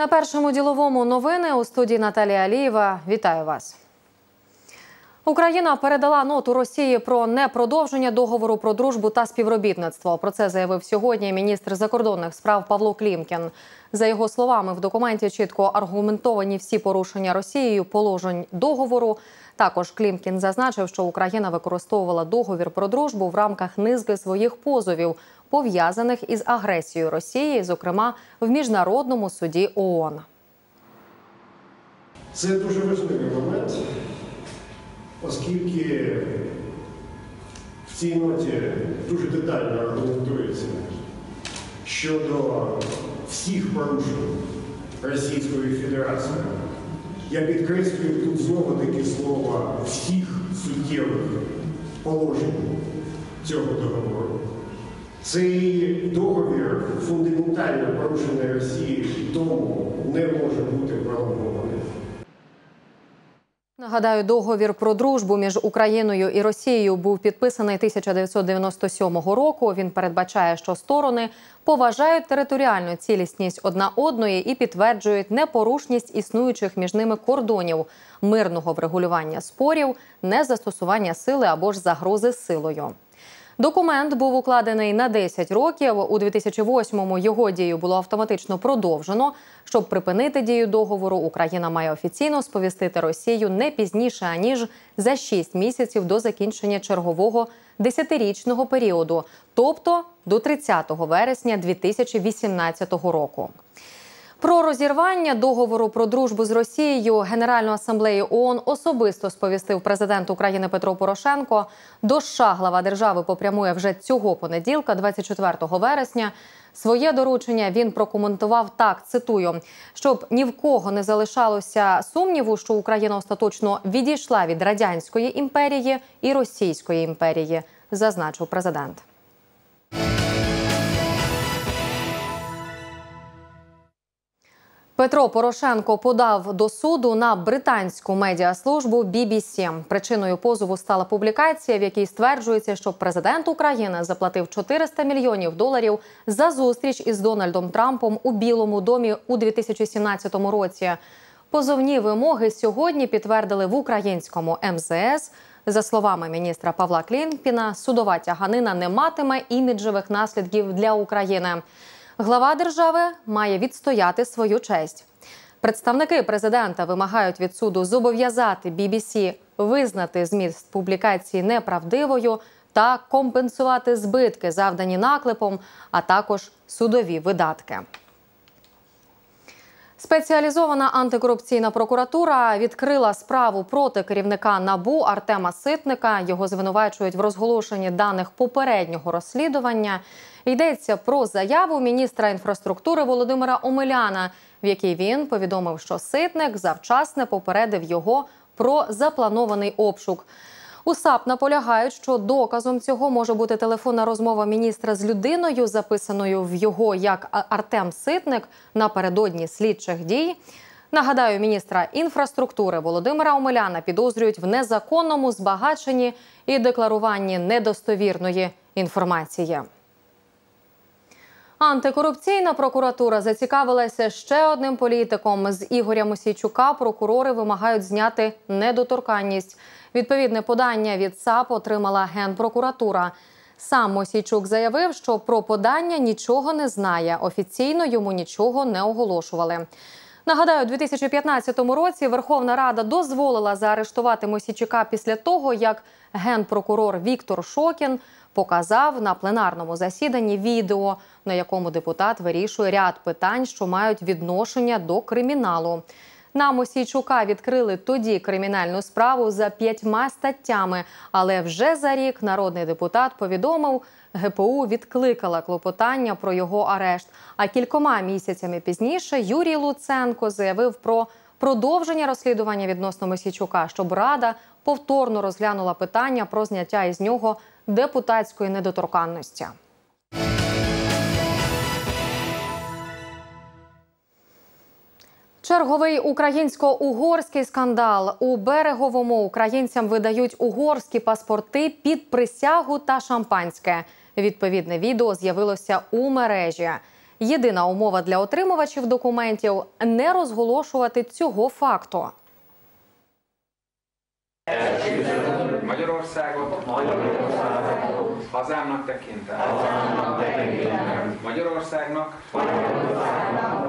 На першому діловому новини у студії Наталія Алієва. Вітаю вас. Україна передала ноту Росії про непродовження договору про дружбу та співробітництво. Про це заявив сьогодні міністр закордонних справ Павло Клімкін. За його словами, в документі чітко аргументовані всі порушення Росією положень договору. Також Клімкін зазначив, що Україна використовувала договір про дружбу в рамках низки своїх позовів пов'язаних із агресією Росії, зокрема в міжнародному суді ООН. Це дуже важливий момент, оскільки в цій ноті дуже детально аргументується щодо всіх порушень Російської Федерації. Я підкреслюю тут знову такі слова всіх суттєвих положень цього договору. Цей договір фундаментально порушений Росією тому не може бути пролонгований. Нагадаю, договір про дружбу між Україною і Росією був підписаний 1997 року. Він передбачає, що сторони поважають територіальну цілісність одна одної і підтверджують непорушність існуючих між ними кордонів, мирного врегулювання спорів, незастосування сили або ж загрози силою. Документ був укладений на 10 років. У 2008-му його дію було автоматично продовжено. Щоб припинити дію договору, Україна має офіційно сповістити Росію не пізніше аніж за 6 місяців до закінчення чергового десятирічного періоду, тобто до 30 вересня 2018 року. Про розірвання договору про дружбу з Росією Генеральну асамблею ООН особисто сповістив президент України Петро Порошенко. До США глава держави попрямує вже цього понеділка, 24 вересня. Своє доручення він прокоментував так. Цитую, щоб ні в кого не залишалося сумніву, що Україна остаточно відійшла від радянської імперії і Російської імперії, зазначив президент. Петро Порошенко подав до суду на британську медіаслужбу BBC. Причиною позову стала публікація, в якій стверджується, що президент України заплатив 400 мільйонів доларів за зустріч із Дональдом Трампом у Білому домі у 2017 році. Позовні вимоги сьогодні підтвердили в українському МЗС. Ем за словами міністра Павла Клінпіна, судова тяганина не матиме іміджевих наслідків для України. Глава держави має відстояти свою честь. Представники президента вимагають від суду зобов'язати BBC визнати зміст публікації неправдивою та компенсувати збитки, завдані наклепом, а також судові видатки. Спеціалізована антикорупційна прокуратура відкрила справу проти керівника набу Артема Ситника. Його звинувачують в розголошенні даних попереднього розслідування. Йдеться про заяву міністра інфраструктури Володимира Омеляна, в якій він повідомив, що ситник завчасне попередив його про запланований обшук. У САП наполягають, що доказом цього може бути телефонна розмова міністра з людиною, записаною в його як Артем Ситник напередодні слідчих дій. Нагадаю, міністра інфраструктури Володимира Омеляна підозрюють в незаконному збагаченні і декларуванні недостовірної інформації. Антикорупційна прокуратура зацікавилася ще одним політиком з Ігоря Мосійчука. Прокурори вимагають зняти недоторканність. Відповідне подання від САП отримала генпрокуратура. Сам Мосійчук заявив, що про подання нічого не знає. Офіційно йому нічого не оголошували. Нагадаю, у 2015 році Верховна Рада дозволила заарештувати Мосійчука після того, як генпрокурор Віктор Шокін показав на пленарному засіданні відео, на якому депутат вирішує ряд питань, що мають відношення до криміналу. На Мосійчука відкрили тоді кримінальну справу за п'ятьма статтями, але вже за рік народний депутат повідомив. ГПУ відкликала клопотання про його арешт. А кількома місяцями пізніше Юрій Луценко заявив про продовження розслідування відносно Мосійчука, щоб рада повторно розглянула питання про зняття із нього депутатської недоторканності. Черговий українсько-угорський скандал у береговому українцям видають угорські паспорти під присягу та шампанське. Відповідне відео з'явилося у мережі. Єдина умова для отримувачів документів не розголошувати цього факту. Magyarországot, Magyarországot hazámnak tekintem. Hazámnak tekintem. Magyarországnak,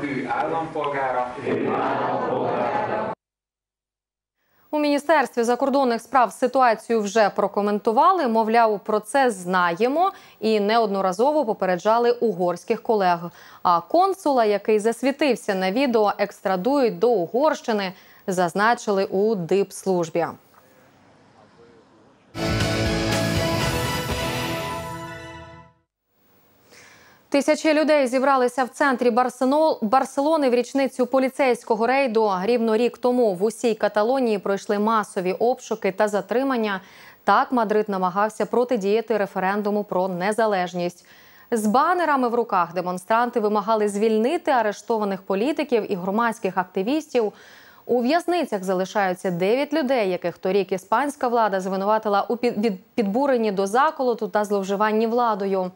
hű állampolgára. У міністерстві закордонних справ ситуацію вже прокоментували. Мовляв, про це знаємо і неодноразово попереджали угорських колег. А консула, який засвітився на відео, екстрадують до Угорщини, зазначили у дипслужбі. Тисячі людей зібралися в центрі Барсенол, Барселони в річницю поліцейського рейду. Рівно рік тому в усій Каталонії пройшли масові обшуки та затримання. Так Мадрид намагався протидіяти референдуму про незалежність. З банерами в руках демонстранти вимагали звільнити арештованих політиків і громадських активістів. У в'язницях залишаються 9 людей, яких торік іспанська влада звинуватила у підбуренні до заколоту та зловживанні владою.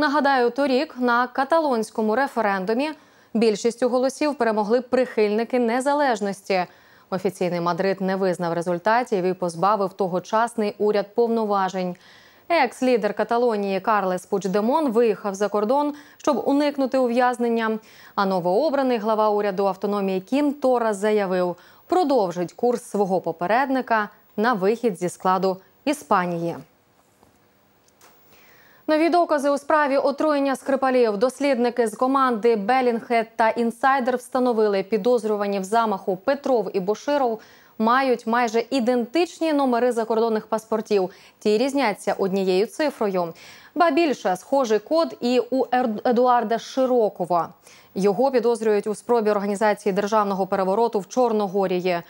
Нагадаю, торік на каталонському референдумі більшістю голосів перемогли прихильники незалежності. Офіційний Мадрид не визнав результатів і позбавив тогочасний уряд повноважень. Екс-лідер Каталонії Карлес Пучдемон виїхав за кордон, щоб уникнути ув'язнення. А новообраний глава уряду автономії Кім Тора заявив, продовжить курс свого попередника на вихід зі складу Іспанії. Нові докази у справі отруєння скрипалів. Дослідники з команди Белінгхед та інсайдер встановили підозрювані в замаху Петров і Боширов. Мають майже ідентичні номери закордонних паспортів. Ті різняться однією цифрою. Ба більше схожий код і у Едуарда Широкова. Його підозрюють у спробі організації державного перевороту в Чорногорії.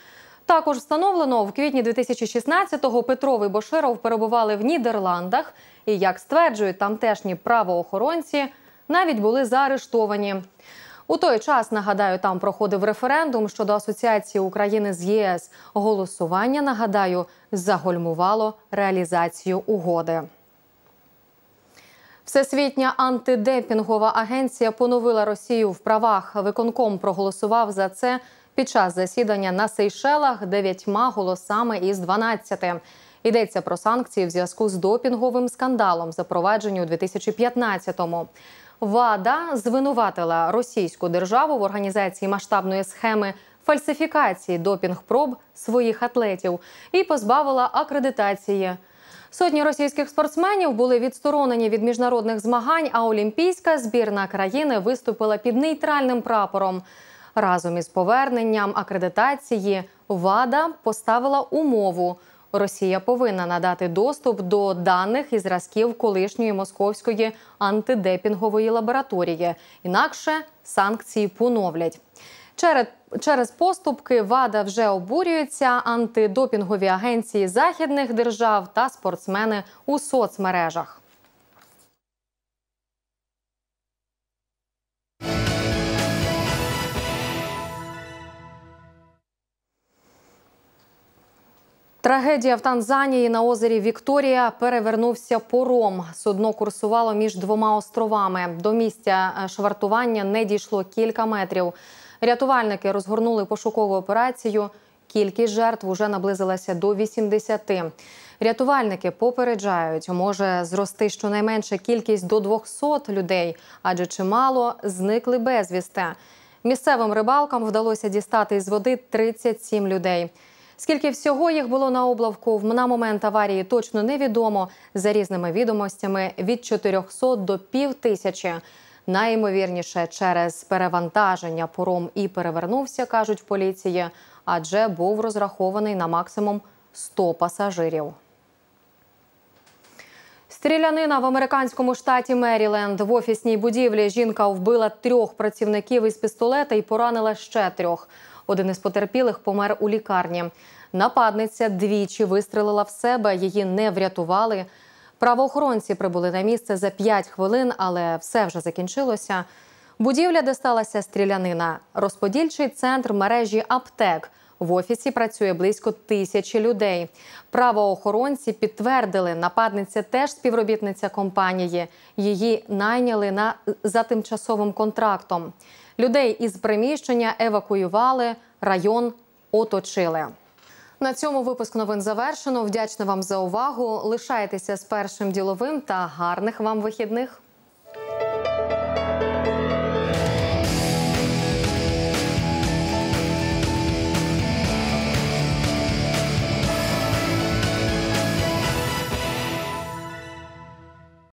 Також встановлено в квітні 2016-го Петров і Боширов перебували в Нідерландах, і як стверджують тамтешні правоохоронці, навіть були заарештовані. У той час нагадаю, там проходив референдум щодо асоціації України з ЄС. Голосування нагадаю загольмувало реалізацію угоди. Всесвітня антидемпінгова агенція поновила Росію в правах. Виконком проголосував за це під час засідання на Сейшелах дев'ятьма голосами із 12. Йдеться про санкції в зв'язку з допінговим скандалом, запроваджені у 2015-му. Вада звинуватила російську державу в організації масштабної схеми фальсифікації допінг-проб своїх атлетів і позбавила акредитації. Сотні російських спортсменів були відсторонені від міжнародних змагань, а олімпійська збірна країни виступила під нейтральним прапором. Разом із поверненням акредитації ВАДА поставила умову. Росія повинна надати доступ до даних і зразків колишньої московської антидепінгової лабораторії, інакше санкції поновлять. Через через поступки ВАДА вже обурюється антидопінгові агенції західних держав та спортсмени у соцмережах. Трагедія в Танзанії на озері Вікторія перевернувся пором. Судно курсувало між двома островами. До місця е, швартування не дійшло кілька метрів. Рятувальники розгорнули пошукову операцію. Кількість жертв уже наблизилася до 80. Рятувальники попереджають, може зрости щонайменше кількість до 200 людей, адже чимало зникли безвісти. Місцевим рибалкам вдалося дістати з води 37 людей. Скільки всього їх було на облавку, на момент аварії точно невідомо. За різними відомостями від 400 до пів тисячі. Найімовірніше через перевантаження пором і перевернувся, кажуть поліції, адже був розрахований на максимум 100 пасажирів. Стрілянина в американському штаті Меріленд в офісній будівлі жінка вбила трьох працівників із пістолета і поранила ще трьох. Один із потерпілих помер у лікарні. Нападниця двічі вистрелила в себе, її не врятували. Правоохоронці прибули на місце за 5 хвилин, але все вже закінчилося. Будівля, де сталася стрілянина, розподільчий центр мережі аптек. В офісі працює близько тисячі людей. Правоохоронці підтвердили, нападниця теж співробітниця компанії. Її найняли на за тимчасовим контрактом. Людей із приміщення евакуювали, район оточили. На цьому випуск новин завершено. Вдячна вам за увагу. Лишайтеся з першим діловим та гарних вам вихідних.